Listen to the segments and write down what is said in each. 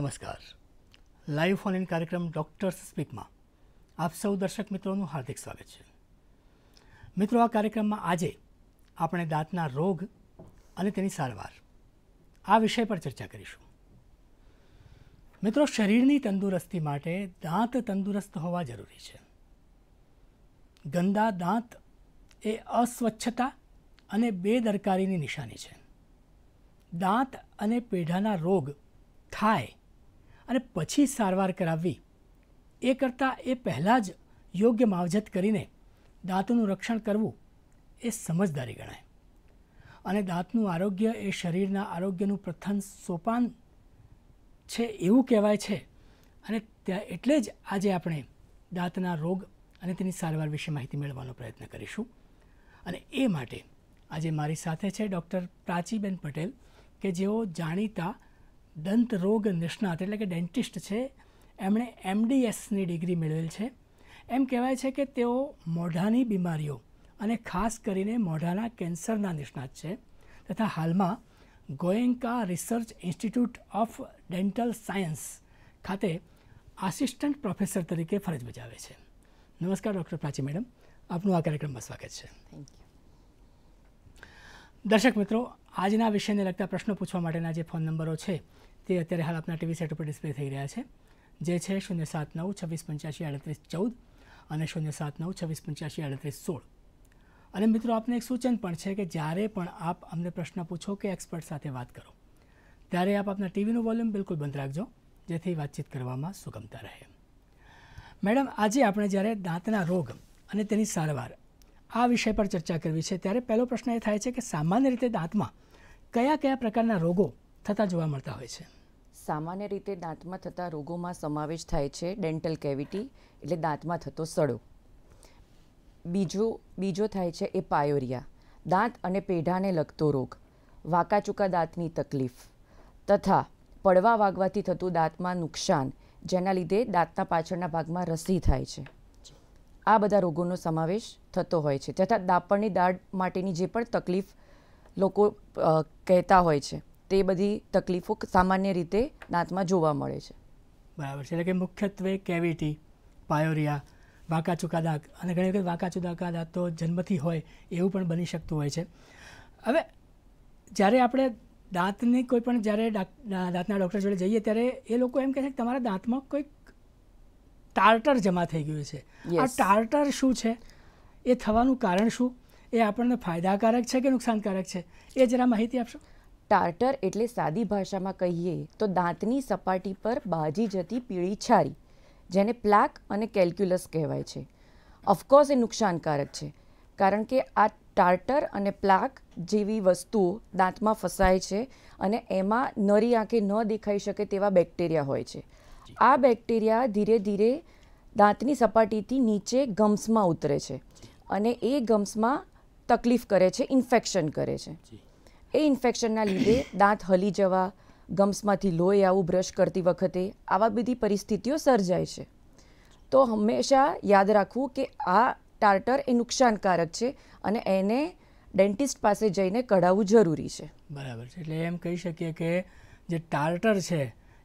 નમસ્કાર live phone in કાર્યક્રમ doctors સ્પીકમાં આપ સૌ દર્શક મિત્રોનું હાર્દિક સ્વાગત છે મિત્રો આ કાર્યક્રમમાં આજે આપણે દાંતના રોગ અને તેની સારવાર આ વિષય પર ચર્ચા કરીશું મિત્રો શરીરની તંદુરસ્તી માટે દાંત તંદુરસ્ત હોવા જરૂરી છે ગંદા દાંત એ અસ્વચ્છતા અને બેદરકારીની નિશાની છે દાંત અને પેઢાના રોગ થાય અને પછી સારવાર કરાવવી એ કરતાં એ પહેલાં જ યોગ્ય માવજત કરીને દાંતનું રક્ષણ કરવું એ સમજદારી ગણાય અને દાંતનું આરોગ્ય એ શરીરના આરોગ્યનું પ્રથમ સોપાન છે એવું કહેવાય છે અને ત્યાં એટલે જ આજે આપણે દાંતના રોગ અને તેની સારવાર વિશે માહિતી મેળવવાનો પ્રયત્ન કરીશું અને એ માટે આજે મારી સાથે છે ડૉક્ટર પ્રાચીબેન પટેલ કે જેઓ જાણીતા દંત રોગ નિષ્ણાત એટલે કે ડેન્ટિસ્ટ છે એમણે એમડીએસની ડિગ્રી મેળવેલ છે એમ કહેવાય છે કે તેઓ મોઢાની બીમારીઓ અને ખાસ કરીને મોઢાના કેન્સરના નિષ્ણાત છે તથા હાલમાં Goenka research institute of dental science ખાતે આસિસ્ટન્ટ પ્રોફેસર તરીકે ફરજ બજાવે છે નમસ્કાર ડૉક્ટર પ્રાચી મેડમ આપનું આ કાર્યક્રમમાં સ્વાગત છે દર્શક મિત્રો આજના વિષયને લગતા પ્રશ્નો પૂછવા માટેના જે ફોન નંબરો છે તે અત્યારે હાલ આપના ટીવી સેટ ઉપર ડિસ્પ્લે થઈ રહ્યા છે જે છે શૂન્ય સાત નવ છવ્વીસ પંચ્યાસી આડત્રીસ ચૌદ અને શૂન્ય સાત નવ છવ્વીસ પંચ્યાસી આડત્રીસ સોળ અને મિત્રો આપને એક સૂચન પણ છે કે જ્યારે પણ આપ અમને પ્રશ્ન પૂછો કે એક્સપર્ટ સાથે વાત કરો ત્યારે આપ આપના ટીવીનું વોલ્યુમ બિલકુલ બંધ રાખજો જેથી વાતચીત કરવામાં સુગમતા રહે મેડમ આજે આપણે જ્યારે દાંતના રોગ અને તેની સારવાર આ વિષય પર ચર્ચા કરવી છે ત્યારે પહેલો પ્રશ્ન એ થાય છે કે સામાન્ય રીતે દાંતમાં કયા કયા પ્રકારના રોગો થતા જોવા મળતા હોય છે સામાન્ય રીતે દાંતમાં થતા રોગોમાં સમાવેશ થાય છે ડેન્ટલ કેવિટી એટલે દાંતમાં થતો સડો બીજો બીજો થાય છે એ પાયોરિયા દાંત અને પેઢાને લગતો રોગ વાંકાચૂકા દાંતની તકલીફ તથા પડવા વાગવાથી થતું દાંતમાં નુકસાન જેના લીધે દાંતના પાછળના ભાગમાં રસી થાય છે આ બધા રોગોનો સમાવેશ થતો હોય છે તથા દાપણની દાઢ માટેની જે પણ તકલીફ લોકો કહેતા હોય છે તે બધી તકલીફો સામાન્ય રીતે દાંતમાં જોવા મળે છે બરાબર છે એટલે કે મુખ્યત્વે કેવિટી પાયોરિયા વાંકા ચૂકા દાંત અને ઘણી વખત વાંકાચૂકા દાંત તો જન્મથી હોય એવું પણ બની શકતું હોય છે હવે જ્યારે આપણે દાંતની કોઈ પણ જ્યારે દાંતના ડૉક્ટર જોડે જઈએ ત્યારે એ લોકો એમ કહે છે કે તમારા દાંતમાં કોઈક ટાર્ટર જમા થઈ ગયું છે આ ટાર્ટર શું છે એ થવાનું કારણ શું એ આપણને ફાયદાકારક છે કે નુકસાનકારક છે એ જરા માહિતી આપશો ટાર્ટર એટલે સાદી ભાષામાં કહીએ તો દાંતની સપાટી પર બાજી જતી પીળી છારી જેને પ્લાક અને કેલ્ક્યુલસ કહેવાય છે ઓફકોર્સ એ નુકસાનકારક છે કારણ કે આ ટાર્ટર અને પ્લાક જેવી વસ્તુઓ દાંતમાં ફસાય છે અને એમાં નરી આંખે ન દેખાઈ શકે તેવા બેક્ટેરિયા હોય છે આ બેક્ટેરિયા ધીરે ધીરે દાંતની સપાટીથી નીચે ગમ્સમાં ઉતરે છે અને એ ગમ્સમાં તકલીફ કરે છે ઇન્ફેક્શન કરે છે એ ઇન્ફેક્શનના લીધે દાંત હલી જવા ગમ્સમાંથી લોહી આવું બ્રશ કરતી વખતે આવા બધી પરિસ્થિતિઓ સર્જાય છે તો હંમેશા યાદ રાખવું કે આ ટાર્ટર એ નુકસાનકારક છે અને એને ડેન્ટિસ્ટ પાસે જઈને કઢાવવું જરૂરી છે બરાબર છે એટલે એમ કહી શકીએ કે જે ટાર્ટર છે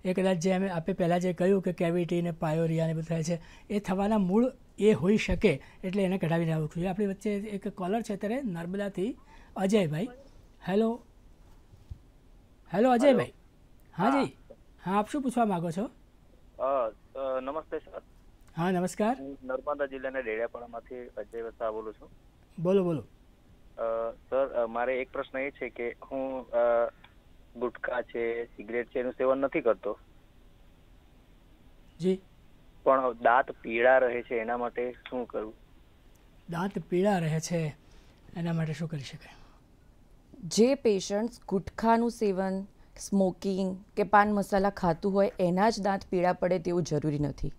એ કદાચ જે અમે આપણે પહેલાં જે કહ્યું કે કેવિટી ને પાયોરિયા ને બધા છે એ થવાના મૂળ એ હોઈ શકે એટલે એને કઢાવી નાખવું જોઈએ આપણી વચ્ચે એક કોલર છે અત્યારે નર્મદાથી અજયભાઈ હેલો હેલો અજયભાઈ હા જી હા આપ શું પૂછવા માંગો છો નમસ્તે સર હા નમસ્કાર નર્મદા જિલ્લાના ડેડિયાપાડામાંથી અજય વસ્તા બોલું છું બોલો બોલો સર મારે એક પ્રશ્ન એ છે કે હું ગુટખા છે સિગરેટ છે એનું સેવન નથી કરતો જી પણ દાંત પીળા રહે છે એના માટે શું કરવું દાંત પીળા રહે છે એના માટે શું કરી શકાય જે પેશન્ટ્સ ગુટખાનું સેવન સ્મોકિંગ કે પાન મસાલા ખાતું હોય એના જ દાંત પીળા પડે તેવું જરૂરી નથી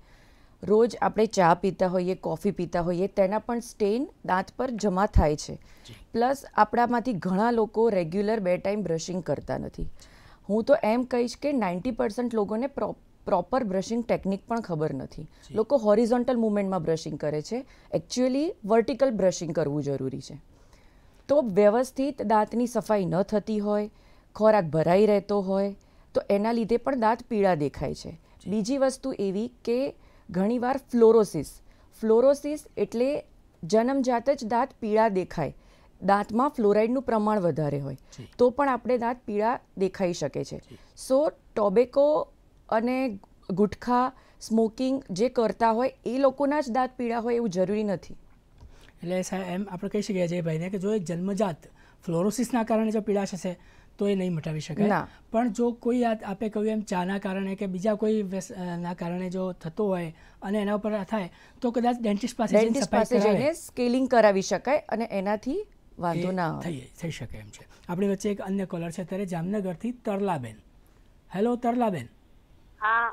રોજ આપણે ચા પીતા હોઈએ કોફી પીતા હોઈએ તેના પણ સ્ટેન દાંત પર જમા થાય છે પ્લસ આપણામાંથી ઘણા લોકો રેગ્યુલર બે ટાઈમ બ્રશિંગ કરતા નથી હું તો એમ કહીશ કે નાઇન્ટી પર્સન્ટ લોકોને પ્રોપર બ્રશિંગ ટેકનિક પણ ખબર નથી લોકો હોરિઝોન્ટલ મુવમેન્ટમાં બ્રશિંગ કરે છે એકચ્યુઅલી વર્ટિકલ બ્રશિંગ કરવું જરૂરી છે તો વ્યવસ્થિત દાંતની સફાઈ ન થતી હોય ખોરાક ભરાઈ રહેતો હોય તો એના લીધે પણ દાંત પીળા દેખાય છે બીજી વસ્તુ એવી કે ઘણીવાર ફ્લોરોસિસ ફ્લોરોસિસ એટલે જન્મજાત જ દાંત પીળા દેખાય દાંતમાં ફ્લોરાઇડનું પ્રમાણ વધારે હોય તો પણ આપણે દાંત પીળા દેખાઈ શકે છે સો ટોબેકો અને ગુટખા સ્મોકિંગ જે કરતા હોય એ લોકોના જ દાંત પીળા હોય એવું જરૂરી નથી એટલે એમ આપણે કહી શકીએ જે ભાઈને કે જો એ જન્મજાત ફ્લોરોસિસના કારણે જો પીડાશ હશે તો એ નહીં મટાવી શકાય પણ જો કોઈ આપે કહ્યું એમ ચાના કારણે કે બીજા કોઈ ના કારણે જો થતો હોય અને એના ઉપર થાય તો કદાચ ડેન્ટિસ્ટ પાસે ડેન્ટિસ્ટ પાસે જઈને સ્કેલિંગ કરાવી શકાય અને એનાથી વાંધો ના થઈ થઈ શકે એમ છે આપણી વચ્ચે એક અન્ય કોલર છે ત્યારે જામનગરથી તરલાબેન હેલો તરલાબેન હા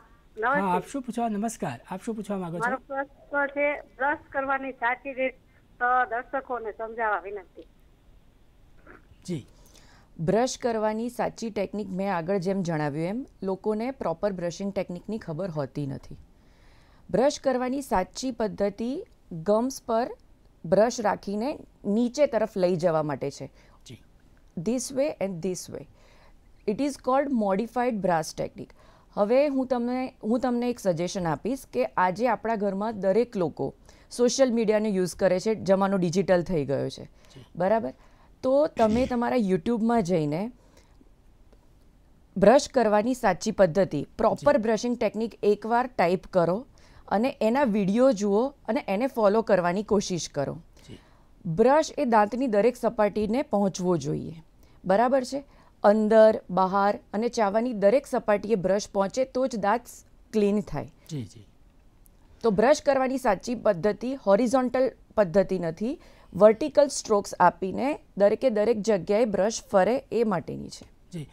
આપ શું પૂછવા નમસ્કાર આપ શું પૂછવા માંગો છો બ્રશ કરવાની સાચી રીત દર્શકોને સમજાવવા વિનંતી જી બ્રશ કરવાની સાચી ટેકનિક મેં આગળ જેમ જણાવ્યું એમ લોકોને પ્રોપર બ્રશિંગ ટેકનિકની ખબર હોતી નથી બ્રશ કરવાની સાચી પદ્ધતિ ગમ્સ પર બ્રશ રાખીને નીચે તરફ લઈ જવા માટે છે this way and this way it is called modified bass technique હવે હું તમને હું તમને એક સજેશન આપીશ કે આજે આપણા ઘરમાં દરેક લોકો સોશિયલ મીડિયાને યુઝ કરે છે જમાનો ડિજિટલ થઈ ગયો છે બરાબર તો તમે તમારા યુટ્યુબમાં જઈને બ્રશ કરવાની સાચી પદ્ધતિ પ્રોપર બ્રશિંગ ટેકનિક એકવાર ટાઈપ કરો અને એના વિડીયો જુઓ અને એને ફોલો કરવાની કોશિશ કરો બ્રશ એ દાંતની દરેક સપાટીને પહોંચવો જોઈએ બરાબર છે અંદર બહાર અને ચાવાની દરેક સપાટીએ બ્રશ પહોંચે તો જ દાંત ક્લીન થાય જી જી તો બ્રશ કરવાની સાચી પદ્ધતિ હોરિઝોન્ટલ પદ્ધતિ નથી વર્ટિકલ સ્ટ્રોક્સ આપીને દરેકે દરેક જગ્યાએ બ્રશ ફરે એ માટેની છે જી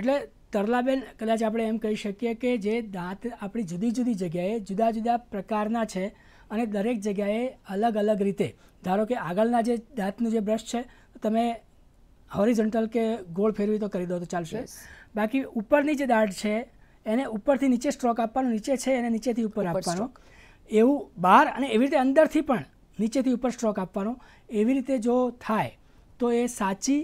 એટલે તરલાબેન કદાચ આપણે એમ કહી શકીએ કે જે દાંત આપણી જુદી જુદી જગ્યાએ જુદા જુદા પ્રકારના છે અને દરેક જગ્યાએ અલગ અલગ રીતે ધારો કે આગળના જે દાંતનું જે બ્રશ છે તમે હોરિઝોન્ટલ કે ગોળ ફેરવી તો કરી દો તો ચાલશે બાકી ઉપરની જે દાઢ છે એને ઉપરથી નીચે સ્ટ્રોક આપવાનો નીચે છે એને નીચેથી ઉપર આપવાનો એવું બહાર અને એવી રીતે અંદરથી પણ નીચેથી ઉપર સ્ટ્રોક આપવાનો એવી રીતે જો થાય તો એ સાચી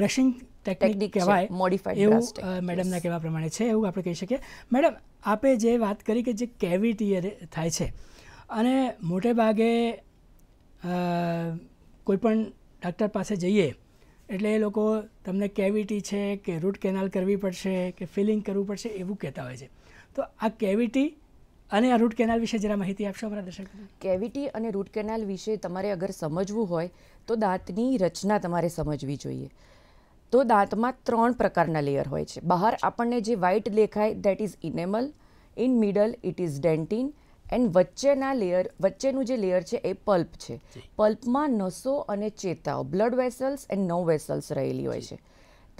બ્રશિંગ ટેકનિક કહેવાય મોડિફાઈડ એવું મેડમના કહેવા પ્રમાણે છે એવું આપણે કહી શકીએ મેડમ આપે જે વાત કરી કે જે કેવિટી થાય છે અને મોટે ભાગે કોઈપણ ડૉક્ટર પાસે જઈએ એટલે એ લોકો તમને કેવિટી છે કે રૂટ કેનાલ કરવી પડશે કે ફિલિંગ કરવું પડશે એવું કહેતા હોય છે તો આ કેવિટી અને આ રૂટ કેનાલ વિશે જરા માહિતી આપશો અમારા દર્શક કેવિટી અને રૂટ કેનાલ વિશે તમારે અગર સમજવું હોય તો દાંતની રચના તમારે સમજવી જોઈએ તો દાંતમાં ત્રણ પ્રકારના લેયર હોય છે બહાર આપણને જે વ્હાઇટ દેખાય that is enamel in middle it is dentin and વચ્ચેના લેયર વચ્ચેનું જે લેયર છે એ પલ્પ છે પલ્પમાં નસો અને ચેતાઓ blood vessels and nerve vessels રહેલી હોય છે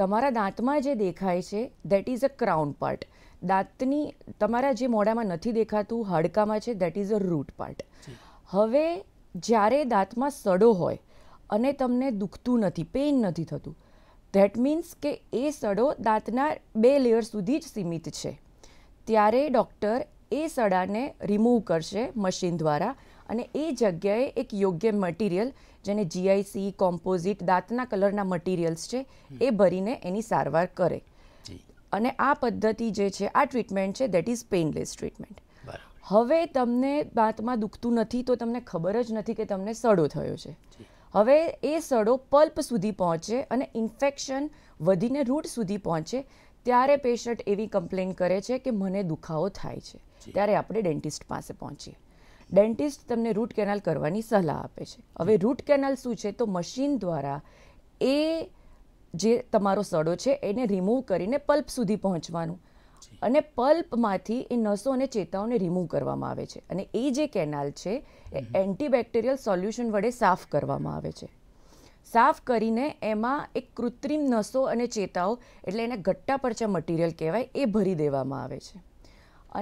તમારા દાંતમાં જે દેખાય છે that is a crown part દાંતની તમારા જે મોઢામાં નથી દેખાતું હાડકામાં છે that is a root part હવે જ્યારે દાંતમાં સડો હોય અને તમને દુખતું નથી પેઇન નથી થતું ધેટ મીન્સ કે એ સડો દાંતના બે લેયર સુધી જ સીમિત છે ત્યારે ડૉક્ટર એ સડાને રિમૂવ કરશે મશીન દ્વારા અને એ જગ્યાએ એક યોગ્ય મટીરિયલ જેને જીઆઈસી કોમ્પોઝિટ દાંતના કલરના મટીરિયલ્સ છે એ ભરીને એની સારવાર કરે અને આ પદ્ધતિ જે છે આ ટ્રીટમેન્ટ છે દેટ ઇઝ પેઇનલેસ ટ્રીટમેન્ટ હવે તમને દાંતમાં દુખતું નથી તો તમને ખબર જ નથી કે તમને સડો થયો છે હવે એ સડો પલ્પ સુધી પહોંચે અને ઇન્ફેક્શન વધીને રૂટ સુધી પહોંચે ત્યારે પેશન્ટ એવી કમ્પ્લેન કરે છે કે મને દુખાવો થાય છે ત્યારે આપણે ડેન્ટિસ્ટ પાસે પહોંચીએ ડેન્ટિસ્ટ તમને રૂટ કેનાલ કરવાની સલાહ આપે છે હવે રૂટ કેનાલ શું છે તો મશીન દ્વારા એ જે તમારો સડો છે એને રિમૂવ કરીને પલ્પ સુધી પહોંચવાનું અને પલ્પમાંથી એ નસો અને ચેતાઓને રિમૂવ કરવામાં આવે છે અને એ જે કેનાલ છે એ એન્ટીબેક્ટેરિયલ સોલ્યુશન વડે સાફ કરવામાં આવે છે સાફ કરીને એમાં એક કૃત્રિમ નસો અને ચેતાઓ એટલે એને ઘટ્ટા પરચા મટીરિયલ કહેવાય એ ભરી દેવામાં આવે છે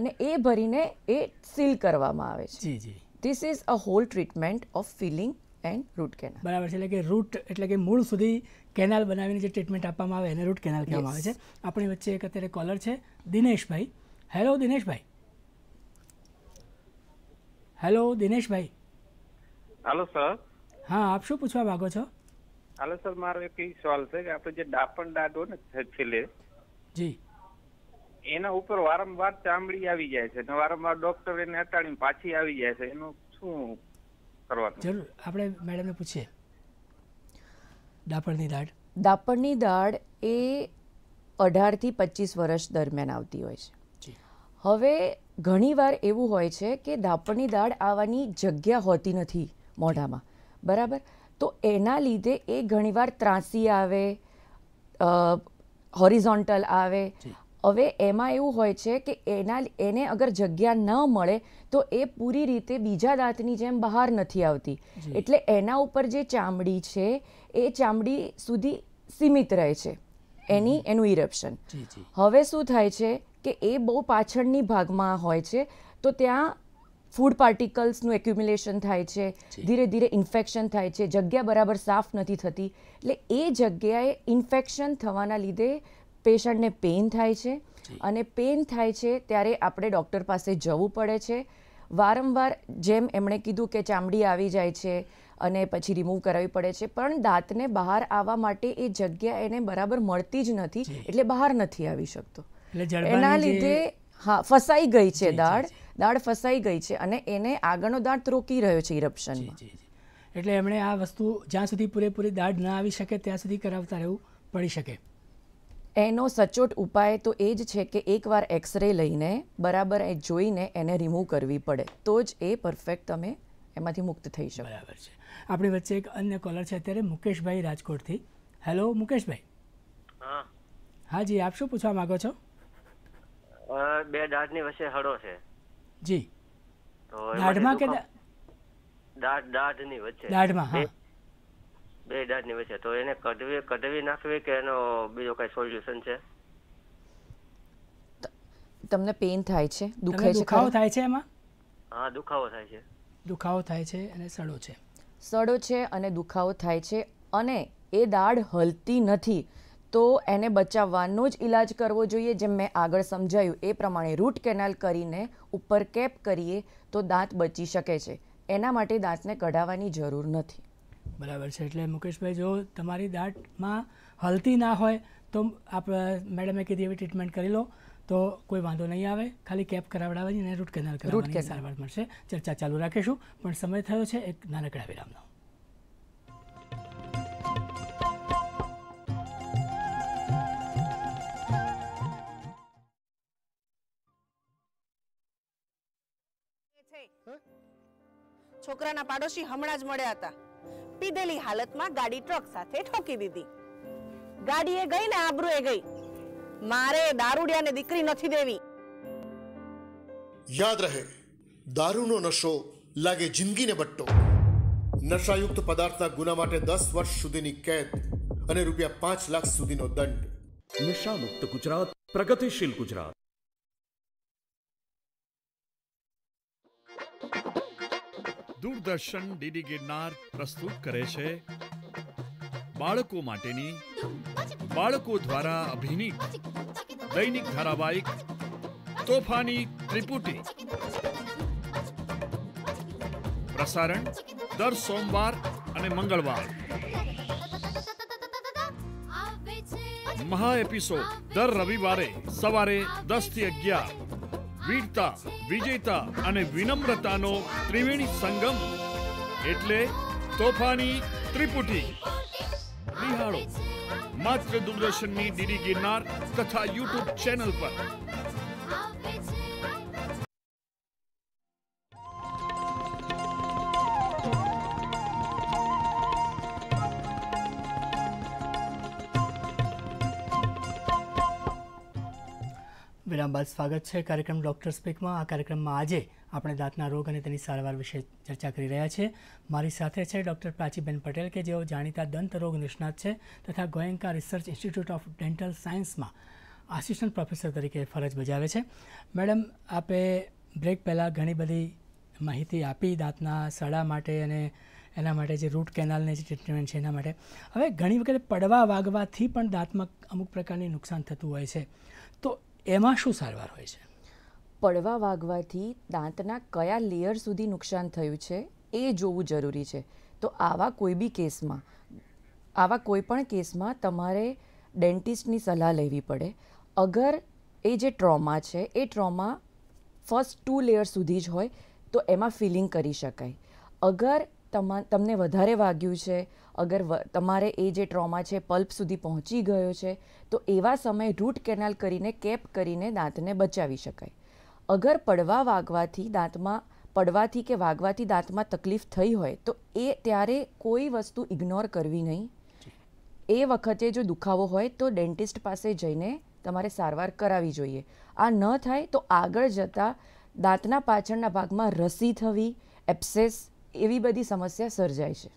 અને એ ભરીને એ સીલ કરવામાં આવે છે જી જી this is a whole treatment of filling and root canal બરાબર છે એટલે કે રૂટ એટલે કે મૂળ સુધી કેનાલ બનાવીને જે ટ્રીટમેન્ટ આપવામાં આવે એને રૂટ કેનાલ કહેવામાં આવે છે આપણી વચ્ચે એક અત્યારે કોલર છે Dineshbhai hello Dineshbhai hello Dineshbhai hello sir હા આપ શું પૂછવા માંગો છો હાલો સર મારો એક સવાલ છે કે આપણે જે ડાપણ દાડો ને છેલ્લે જી એના ઉપર વારંવાર ચામડી આવી જાય છે અને વારંવાર ડોક્ટર એને હટાડીને પાછી આવી જાય છે એનું શું કરવાનું જરૂર આપણે મેડમને પૂછીએ દાપણની દાઢ દાપણની દાઢ એ અઢારથી પચીસ વર્ષ દરમિયાન આવતી હોય છે હવે ઘણીવાર એવું હોય છે કે દાપણની દાળ આવવાની જગ્યા હોતી નથી મોઢામાં બરાબર તો એના લીધે એ ઘણીવાર ત્રાસી આવે હોરિઝોન્ટલ આવે હવે એમાં એવું હોય છે કે એના એને અગર જગ્યા ન મળે તો એ પૂરી રીતે બીજા દાંતની જેમ બહાર નથી આવતી એટલે એના ઉપર જે ચામડી છે એ ચામડી સુધી સીમિત રહે છે એની એનું ઇરપ્શન હવે શું થાય છે કે એ બહુ પાછળની ભાગમાં હોય છે તો ત્યાં ફૂડ પાર્ટિકલ્સનું એક્યુમ્યુલેશન થાય છે ધીરે ધીરે ઇન્ફેક્શન થાય છે જગ્યા બરાબર સાફ નથી થતી એટલે એ જગ્યાએ ઇન્ફેક્શન થવાના લીધે પેશન્ટને પેઇન થાય છે અને પેઇન થાય છે ત્યારે આપણે ડૉક્ટર પાસે જવું પડે છે વારંવાર જેમ એમણે કીધું કે ચામડી આવી જાય છે અને પછી રિમૂવ કરાવવી પડે છે પણ દાંતને બહાર આવવા માટે એ જગ્યા એને બરાબર મળતી જ નથી એટલે બહાર નથી આવી શકતો એના લીધે હા ફસાઈ ગઈ છે દાળ દાળ ફસાઈ ગઈ છે અને એને આગળનો દાળ ત્રોકી રહ્યો છે ઇરપ્શનમાં એટલે એમણે આ વસ્તુ જ્યાં સુધી પૂરેપૂરી દાઢ ના આવી શકે ત્યાં સુધી કરાવતા રહેવું પડી શકે એનો સચોટ ઉપાય તો એ જ છે કે એકવાર એક્સરે લઈને બરાબર એ જોઈને એને રિમૂવ કરવી પડે તો જ એ પરફેક્ટ તમે એમાંથી મુક્ત થઈ શકો બરાબર છે આપણી વચ્ચે એક અન્ય કોલર છે અત્યારે મુકેશભાઈ રાજકોટથી હેલો મુકેશભાઈ હા જી આપ શું પૂછવા માગો છો બે દાઢની વચ્ચે હડો છે જી તો દાઢમાં કે દાઢ દાઢની વચ્ચે દાઢમાં હા બે દાઢની વચ્ચે તો એને કઢવી કઢવી નાખવી કે એનો બીજો કઈ સોલ્યુશન છે તમને પેન થાય છે દુખે છે દુખાવો થાય છે એમાં હા દુખાવો થાય છે દુખાવો થાય છે અને સડો છે સડો છે અને દુખાવો થાય છે અને એ દાઢ હલતી નથી તો એને બચાવવાનો જ ઈલાજ કરવો જોઈએ જેમ મેં આગળ સમજાયું એ પ્રમાણે રૂટ કેનાલ કરીને ઉપર કેપ કરીએ તો દાંત બચી શકે છે એના માટે દાંતને કઢાવવાની જરૂર નથી બરાબર છે એટલે મુકેશભાઈ જો તમારી દાંતમાં હલતી ના હોય તો આપણે મેડમે કીધી એવી ટ્રીટમેન્ટ કરી લો તો કોઈ વાંધો નહીં આવે ખાલી કેપ કરાવડાવવાની અને રૂટ કેનાલ કરાવવાની સારવાર મળશે ચર્ચા ચાલુ રાખીશું પણ સમય થયો છે એક નાનકડા વિરામનો છોકરાના પાડોશી હમણાં જ મળ્યા હતા પીધેલી હાલતમાં ગાડી ટ્રક સાથે ઠોકી દીધી ગાડી એ ગઈ ને આબરૂ એ ગઈ મારે દારૂડિયાને દીકરી નથી દેવી યાદ રહે દારૂનો નશો લાગે જિંદગીને બટ્ટો નશાયુક્ત પદાર્થના ગુના માટે દસ વર્ષ સુધીની કેદ અને રૂપિયા પાંચ લાખ સુધીનો દંડ નશા મુક્ત ગુજરાત પ્રગતિશીલ ગુજરાત દૂરદર્શન ડીડી ગિરનાર પ્રસ્તુત કરે છે બાળકો માટેની બાળકો દ્વારા અભિનીત દૈનિક ધારાવાહિક તોફાની ત્રિપુટી પ્રસારણ દર સોમવાર અને મંગળવાર મહા એપિસોડ દર રવિવારે સવારે દસ થી અગિયાર વીરતા વિજેતા અને વિનમ્રતાનો प्रियवणी संगम એટલે તોફાની ત્રિપુટી વિહારો મા츠ક દુર્દશનની દીદી ગિરનાર કથા YouTube ચેનલ પર આંબાલ સ્વાગત છે કાર્યક્રમ ડૉક્ટર સ્પીકમાં આ કાર્યક્રમમાં આજે આપણે દાંતના રોગ અને તેની સારવાર વિશે ચર્ચા કરી રહ્યા છીએ મારી સાથે છે ડૉક્ટર પ્રાચીબેન પટેલ કે જેઓ જાણીતા દંત રોગ નિષ્ણાત છે તથા Goenka research institute of dental સાયન્સમાં આસિસ્ટન્ટ પ્રોફેસર તરીકે ફરજ બજાવે છે મેડમ આપે બ્રેક પહેલાં ઘણી બધી માહિતી આપી દાંતના સડા માટે અને એના માટે જે રૂટ કેનાલની જે ટ્રીટમેન્ટ છે એના માટે હવે ઘણી વખત પડવા વાગવાથી પણ દાંતમાં અમુક પ્રકારની નુકસાન થતું હોય છે એમાં શું સારવાર હોય છે પડવા વાગવાથી દાંતના કયા લેયર સુધી નુકસાન થયું છે એ જોવું જરૂરી છે તો આવા કોઈ બી કેસમાં આવા કોઈ પણ કેસમાં તમારે ડેન્ટિસ્ટની સલાહ લેવી પડે અગર એ જે ટ્રોમા છે એ ટ્રોમા ફર્સ્ટ ટુ લેયર સુધી જ હોય તો એમાં ફિલિંગ કરી શકાય અગર તમા તમને વધારે વાગ્યું છે અગર તમારે એ જે ટ્રોમા છે પલ્પ સુધી પહોંચી ગયો છે તો એવા સમયે રૂટ કેનાલ કરીને કેપ કરીને દાંતને બચાવી શકાય અગર પડવા વાગવાથી દાંતમાં પડવાથી કે વાગવાથી દાંતમાં તકલીફ થઈ હોય તો એ ત્યારે કોઈ વસ્તુ ઇગ્નોર કરવી નહીં એ વખતે જો દુખાવો હોય તો ડેન્ટિસ્ટ પાસે જઈને તમારે સારવાર કરાવી જોઈએ આ ન થાય તો આગળ જતાં દાંતના પાછળના ભાગમાં રસી થવી એપ્સેસ એવી બધી સમસ્યા સર્જાય છે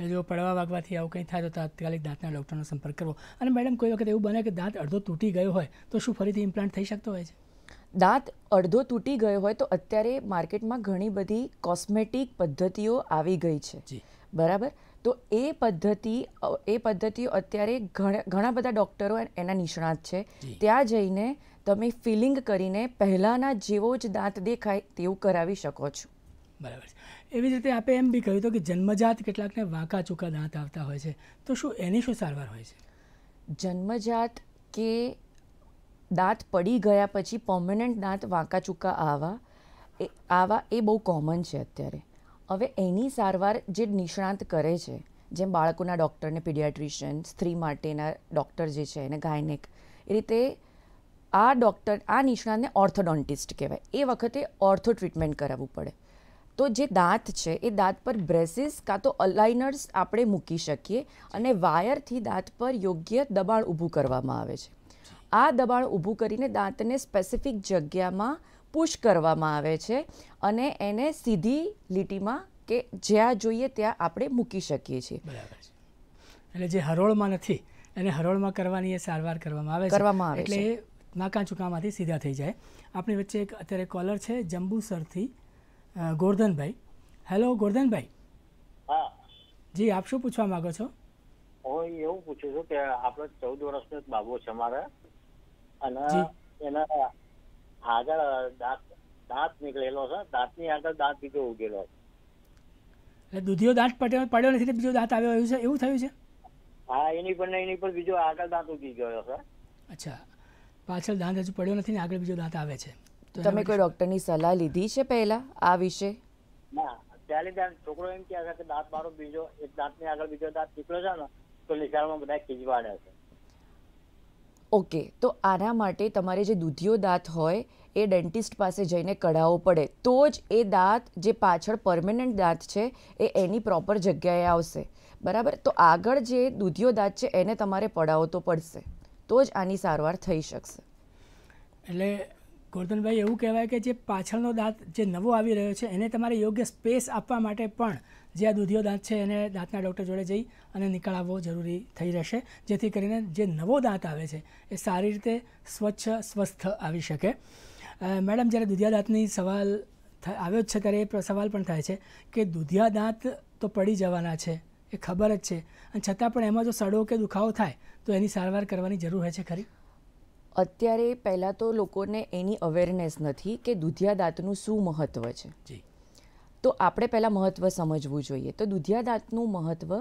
અને જો પડવા વાગવાથી આવું કંઈ થાય તો તાત્કાલિક દાંતના ડૉક્ટરનો સંપર્ક કરવો અને મેડમ કોઈ વખત એવું બને કે દાંત અડધો તૂટી ગયો હોય તો શું ફરીથી ઇમ્પ્લાન્ટ થઈ શકતો હોય છે દાંત અડધો તૂટી ગયો હોય તો અત્યારે માર્કેટમાં ઘણી બધી કોસ્મેટિક પદ્ધતિઓ આવી ગઈ છે બરાબર તો એ પદ્ધતિ એ પદ્ધતિઓ અત્યારે ઘણા બધા ડૉક્ટરો એના નિષ્ણાત છે ત્યાં જઈને તમે ફિલિંગ કરીને પહેલાંના જેવો જ દાંત દેખાય તેવું કરાવી શકો છો બરાબર છે એવી જ રીતે આપણે એમ બી કહ્યું હતું કે જન્મજાત કેટલાકને વાંકા ચૂકા દાંત આવતા હોય છે તો શું એની શું સારવાર હોય છે જન્મજાત કે દાંત પડી ગયા પછી પર્મનન્ટ દાંત વાંકા ચૂકા આવા એ આવા એ બહુ કોમન છે અત્યારે હવે એની સારવાર જે નિષ્ણાંત કરે છે જેમ બાળકોના ડૉક્ટરને પીડિયાટ્રિશિયન સ્ત્રી માટેના ડૉક્ટર જે છે એને ગાયનેક એ રીતે આ ડૉક્ટર આ નિષ્ણાંતને ઓર્થોડોન્ટિસ્ટ કહેવાય એ વખતે ઓર્થો ટ્રીટમેન્ટ કરાવવું પડે તો જે દાંત છે એ દાંત પર બ્રેસિસ કાં તો અલાઇનર્સ આપણે મૂકી શકીએ અને વાયરથી દાંત પર યોગ્ય દબાણ ઊભું કરવામાં આવે છે આ દબાણ ઊભું કરીને દાંતને સ્પેસિફિક જગ્યામાં પુશ કરવામાં આવે છે અને એને સીધી લીટીમાં કે જ્યાં જોઈએ ત્યાં આપણે મૂકી શકીએ છીએ બરાબર છે એટલે જે હરોળમાં નથી એને હરોળમાં કરવાની એ સારવાર કરવામાં આવે કરવામાં આવે એટલે નાકા ચૂકામાંથી સીધા થઈ જાય આપણી વચ્ચે એક અત્યારે કોલર છે જંબુસરથી ગોરધનભાઈ હેલો ગોરધનભાઈ હા જી આપ શું પૂછવા માંગો છો હું એવું પૂછું છું કે આપણો ચૌદ વર્ષનો એક બાબો છે મારે અને એના આગળ દાંત દાંત નીકળેલો છે દાંતની આગળ દાંત બીજો ઉગેલો છે એટલે દૂધિયો દાંત પડ્યો પડ્યો નથી બીજો દાંત આવ્યો એવું છે એવું થયું છે હા એની પણ એની પણ બીજો આગળ દાંત ઉગી ગયો છે અચ્છા પાછળ દાંત હજુ પડ્યો નથી ને આગળ બીજો દાંત આવે છે તમે કોઈ ડોક્ટરની સલાહ લીધી છે પહેલા આ વિશે ના છોકરો એમ કે આગળ દાંત મારો બીજો એક દાંતની આગળ બીજો દાંત નીકળ્યો છે ને તો નિશાળમાં બધા ખીજવાડે છે ઓકે તો આના માટે તમારે જે દૂધિયો દાંત હોય એ ડેન્ટિસ્ટ પાસે જઈને કઢાવવો પડે તો જ એ દાંત જે પાછળ પરમેનન્ટ દાંત છે એ એની પ્રોપર જગ્યાએ આવશે બરાબર તો આગળ જે દૂધિયો દાંત છે એને તમારે પડાવવો તો પડશે તો જ આની સારવાર થઈ શકશે એટલે ગોર્ધનભાઈ એવું કહેવાય કે જે પાછળનો દાંત જે નવો આવી રહ્યો છે એને તમારે યોગ્ય સ્પેસ આપવા માટે પણ જે આ દૂધિયો દાંત છે એને દાંતના ડૉક્ટર જોડે જઈ અને નિકાલ આવવો જરૂરી થઈ રહેશે જેથી કરીને જે નવો દાંત આવે છે એ સારી રીતે સ્વચ્છ સ્વસ્થ આવી શકે મેડમ જ્યારે દૂધિયા દાંતની સવાલ આવ્યો જ છે ત્યારે એ સવાલ પણ થાય છે કે દૂધિયા દાંત તો પડી જવાના છે એ ખબર જ છે અને છતાં પણ એમાં જો સડો કે દુખાવો થાય તો એની સારવાર કરવાની જરૂર હોય છે ખરી અત્યારે પહેલાં તો લોકોને એની અવેરનેસ નથી કે દુધિયા દાંતનું શું મહત્ત્વ છે તો આપણે પહેલાં મહત્ત્વ સમજવું જોઈએ તો દુધિયા દાંતનું મહત્ત્વ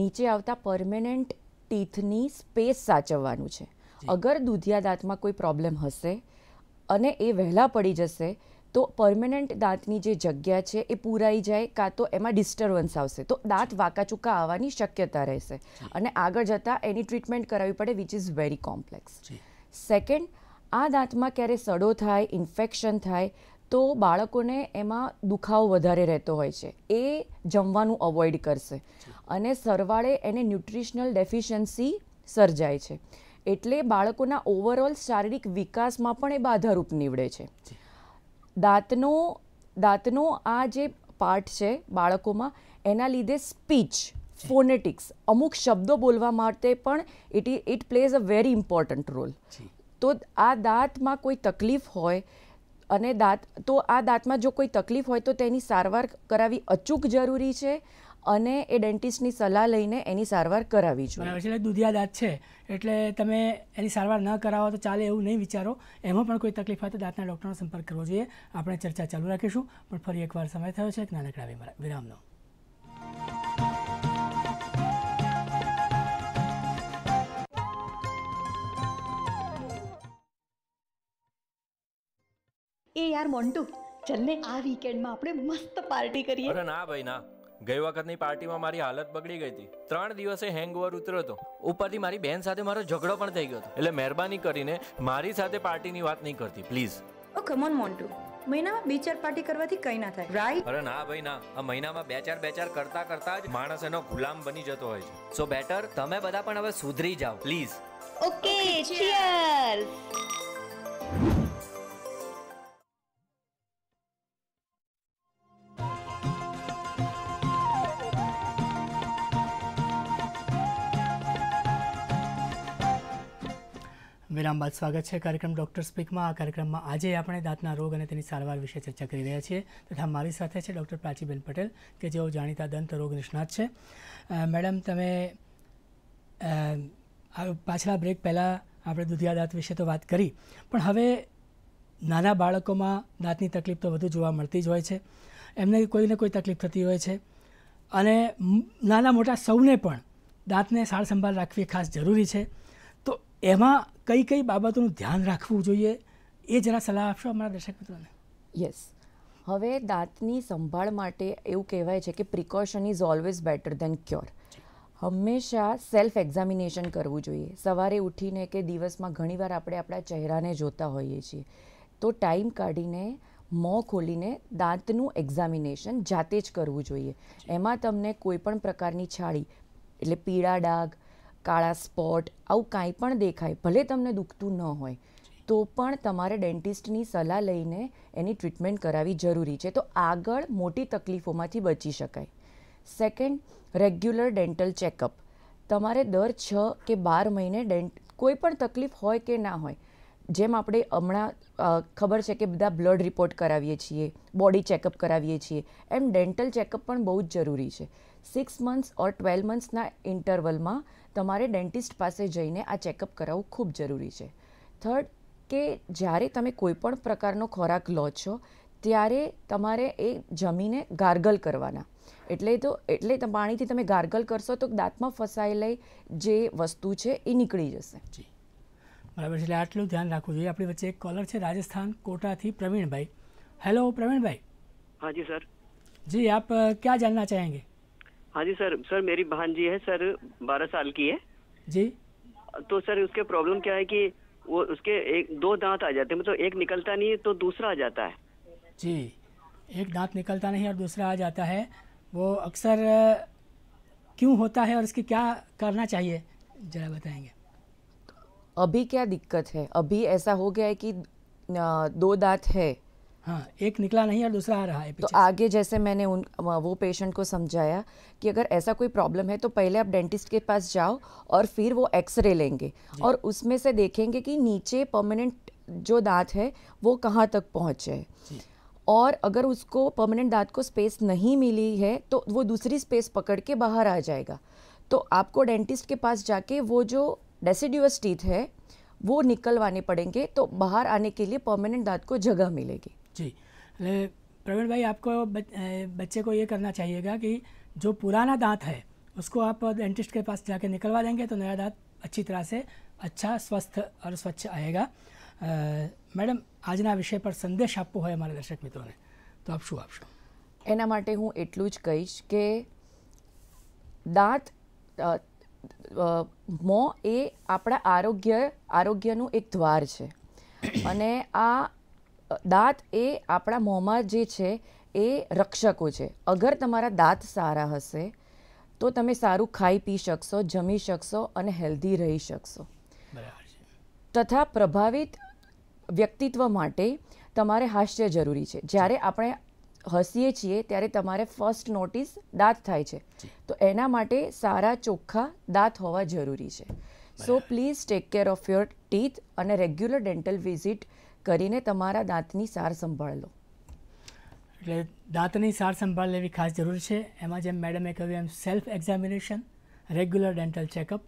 નીચે આવતા પરમેનન્ટ ટીથની સ્પેસ સાચવવાનું છે અગર દુધિયા દાંતમાં કોઈ પ્રોબ્લેમ હશે અને એ વહેલા પડી જશે તો પરમેનન્ટ દાંતની જે જગ્યા છે એ પૂરાઈ જાય કાં તો એમાં ડિસ્ટર્બન્સ આવશે તો દાંત વાંકાચૂકા આવવાની શક્યતા રહેશે અને આગળ જતાં એની ટ્રીટમેન્ટ કરાવવી પડે which is very complex second આ દાંતમાં ક્યારે સડો થાય ઇન્ફેક્શન થાય તો બાળકોને એમાં દુખાવો વધારે રહેતો હોય છે એ જમવાનું અવોઇડ કરશે અને સરવાળે એને ન્યુટ્રિશનલ ડેફિશિયન્સી સર્જાય છે એટલે બાળકોના ઓવરઓલ શારીરિક વિકાસમાં પણ એ બાધારૂપ નીવડે છે દાંતનો દાંતનો આ જે પાર્ટ છે બાળકોમાં એના લીધે સ્પીચ ફોનેટિક્સ અમુક શબ્દો બોલવા માટે પણ it it plays a very important role તો આ દાંતમાં કોઈ તકલીફ હોય અને દાંત તો આ દાંતમાં જો કોઈ તકલીફ હોય તો તેની સારવાર કરાવી અચૂક જરૂરી છે અને એ ડેન્ટિસ્ટની સલાહ લઈને એની સારવાર કરાવી જોઈએ બરાબર એટલે દુધિયા દાંત છે એટલે તમે એની સારવાર ન કરાવો તો ચાલે એવું નહીં વિચારો એમાં પણ કોઈ તકલીફ હોય તો દાંતના ડૉક્ટરનો સંપર્ક કરવો જોઈએ આપણે ચર્ચા ચાલુ રાખીશું પણ ફરી એકવાર સમય થયો છે એક નાનકડા વિરામનો એ યાર મોન્ટુ ચલને આ વીકેન્ડમાં આપણે મસ્ત પાર્ટી કરીએ અરે ના ભાઈ ના ગઈ વખતની પાર્ટીમાં મારી હાલત બગડી ગઈ હતી ત્રણ દિવસે હેંગઓવર ઉતર્યો હતો ઉપરથી મારી બહેન સાથે મારો ઝઘડો પણ થઈ ગયો હતો એટલે મહેરબાની કરીને મારી સાથે પાર્ટીની વાત નહીં કરતી પ્લીઝ ઓ કમ મોન્ટુ મહિનામાં બે ચાર પાર્ટી કરવાથી કઈ ના થાય રાઈટ અરે ના ભાઈ ના આ મહિનામાં બે ચાર બે ચાર કરતા કરતા જ માણસ એનો ગુલામ બની જતો હોય છે સો બેટર તમે બધા પણ હવે સુધરી જાઓ પ્લીઝ ઓકે ચીયર્સ બાદ સ્વાગત છે કાર્યક્રમ ડૉક્ટર સ્પીકમાં આ કાર્યક્રમમાં આજે આપણે દાંતના રોગ અને તેની સારવાર વિશે ચર્ચા કરી રહ્યા છીએ તથા મારી સાથે છે ડૉક્ટર પ્રાચીબેન પટેલ કે જેઓ જાણીતા દંત રોગ નિષ્ણાત છે મેડમ તમે પાછલા બ્રેક પહેલાં આપણે દુધિયા દાંત વિશે તો વાત કરી પણ હવે નાના બાળકોમાં દાંતની તકલીફ તો વધુ જોવા મળતી જ હોય છે એમને કોઈને કોઈ તકલીફ થતી હોય છે અને નાના મોટા સૌને પણ દાંતને સાર સંભાળ રાખવી ખાસ જરૂરી છે એમાં કઈ કઈ બાબતોનું ધ્યાન રાખવું જોઈએ એ જરા સલાહ આપશો અમારા દર્શક મિત્રોને યસ હવે દાંતની સંભાળ માટે એવું કહેવાય છે કે precaution is always better than cure હંમેશા સેલ્ફ એક્ઝામિનેશન કરવું જોઈએ સવારે ઉઠીને કે દિવસમાં ઘણીવાર આપણે આપણા ચહેરાને જોતા હોઈએ છીએ તો ટાઈમ કાઢીને મોં ખોલીને દાંતનું એક્ઝામિનેશન જાતે જ કરવું જોઈએ એમાં તમને કોઈ પણ પ્રકારની છાળી એટલે પીળા ડાઘ કાળા સ્પોટ આવું કાંઈ પણ દેખાય ભલે તમને દુખતું ન હોય તો પણ તમારે ડેન્ટિસ્ટની સલાહ લઈને એની ટ્રીટમેન્ટ કરાવવી જરૂરી છે તો આગળ મોટી તકલીફોમાંથી બચી શકાય સેકન્ડ રેગ્યુલર ડેન્ટલ ચેકઅપ તમારે દર છ કે બાર મહિને ડેન્ટ કોઈ પણ તકલીફ હોય કે ના હોય જેમ આપણે હમણાં ખબર છે કે બધા બ્લડ રિપોર્ટ કરાવીએ છીએ બોડી ચેકઅપ કરાવીએ છીએ એમ ડેન્ટલ ચેકઅપ પણ બહુ જ જરૂરી છે સિક્સ મંથ્સ ઓર ટ્વેલ્વ મંથ્સના ઇન્ટરવલમાં તમારે ડેન્ટિસ્ટ પાસે જઈને આ ચેકઅપ કરાવવું ખૂબ જરૂરી છે થર્ડ કે જ્યારે તમે કોઈપણ પ્રકારનો ખોરાક લો છો ત્યારે તમારે એ જમીને ગાર્ગલ કરવાના એટલે તો એટલે પાણીથી તમે ગાર્ગલ કરશો તો દાંતમાં ફસાયેલી જે વસ્તુ છે એ નીકળી જશે જી बराबर है એટલે ध्यान रखू अपनी वे एक कॉलर है राजस्थान कोटा थी प्रवीण भाई हेलो प्रवीण भाई हाँ जी सर जी आप क्या जानना चाहेंगे हाँ जी सर सर मेरी बहन जी है सर बारह साल की है जी तो सर उसके प्रॉब्लम क्या है कि वो उसके एक दो दांत आ जाते हैं मतलब एक निकलता नहीं है तो दूसरा आ जाता है जी एक दांत निकलता नहीं और दूसरा आ जाता है वो अक्सर क्यों होता है और इसकी क्या करना चाहिए जरा बताएंगे अभी क्या दिक्कत है अभी ऐसा हो गया है कि दो दांत है हाँ एक निकला नहीं और दूसरा आ रहा है तो आगे जैसे मैंने उन वो पेशेंट को समझाया कि अगर ऐसा कोई प्रॉब्लम है तो पहले आप डेंटिस्ट के पास जाओ और फिर वो एक्सरे लेंगे और उसमें से देखेंगे कि नीचे परमानेंट जो दांत है वो कहाँ तक पहुँचे और अगर उसको परमानेंट दांत को स्पेस नहीं मिली है तो वो दूसरी स्पेस पकड़ के बाहर आ जाएगा तो आपको डेंटिस्ट के पास जाके वो जो डेसिड्यूस टीथ है वो निकलवाने पड़ेंगे तो बाहर आने के लिए परमानेंट दांत को जगह मिलेगी जी प्रवीण भाई आपको बच्चे को ये करना चाहिएगा कि जो पुराना दांत है उसको आप डेंटिस्ट के पास जाके निकलवा देंगे तो नया दांत अच्छी तरह से अच्छा स्वस्थ और स्वच्छ आएगा आज ना विषय पर संदेश आपको है हमारे दर्शक मित्रों ने तो आप शू आप शू एना हूँ एटलूज कहीश के દાંત મોં એ આપણા આરોગ્ય આરોગ્યનું એક દ્વાર છે અને આ દાંત એ આપણા મોંમાં જે છે એ રક્ષકો છે અગર તમારા દાંત સારા હશે તો તમે સારું ખાઈ પી શકશો જમી શકશો અને હેલ્ધી રહી શકશો તથા પ્રભાવિત વ્યક્તિત્વ માટે તમારે હાસ્ય જરૂરી છે જ્યારે આપણે હસીએ છીએ ત્યારે તમારે ફર્સ્ટ નોટિસ દાંત થાય છે તો એના માટે સારા ચોખ્ખા દાંત હોવા જરૂરી છે so please take care of your teeth અને રેગ્યુલર ડેન્ટલ વિઝિટ કરીને તમારા દાંતની સાર સંભાળ લો એટલે દાંતની સાર સંભાળ લેવી ખાસ જરૂર છે એમાં જેમ મેડમે કહ્યું એમ self examination regular dental checkup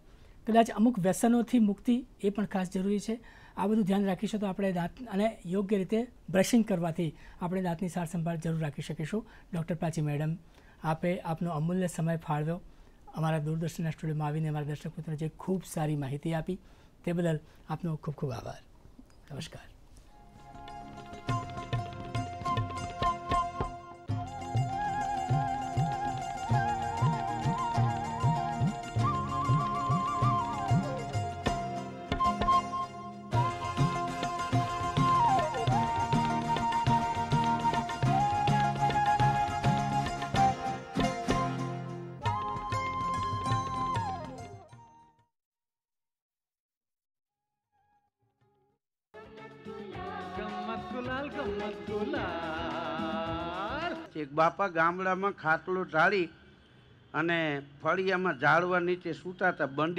કદાચ અમુક વ્યસનોથી મુક્તિ એ પણ ખાસ જરૂરી છે આ બધું ધ્યાન રાખીશું તો આપણે દાંત અને યોગ્ય રીતે બ્રશિંગ કરવાથી આપણે દાંતની સારસંભાળ જરૂર રાખી શકીશું ડૉક્ટર પ્રાચી મેડમ આપે આપનો અમૂલ્ય સમય ફાળવ્યો અમારા દૂરદર્શનના સ્ટુડિયોમાં આવીને અમારા દર્શક મિત્રોને જે ખૂબ સારી માહિતી આપી તે બદલ આપનો ખૂબ ખૂબ આભાર નમસ્કાર બાપા ગામડામાં ખાટલો ઢાળી અને ફળિયામાં ઝાડવા નીચે સૂતા હતા બંડી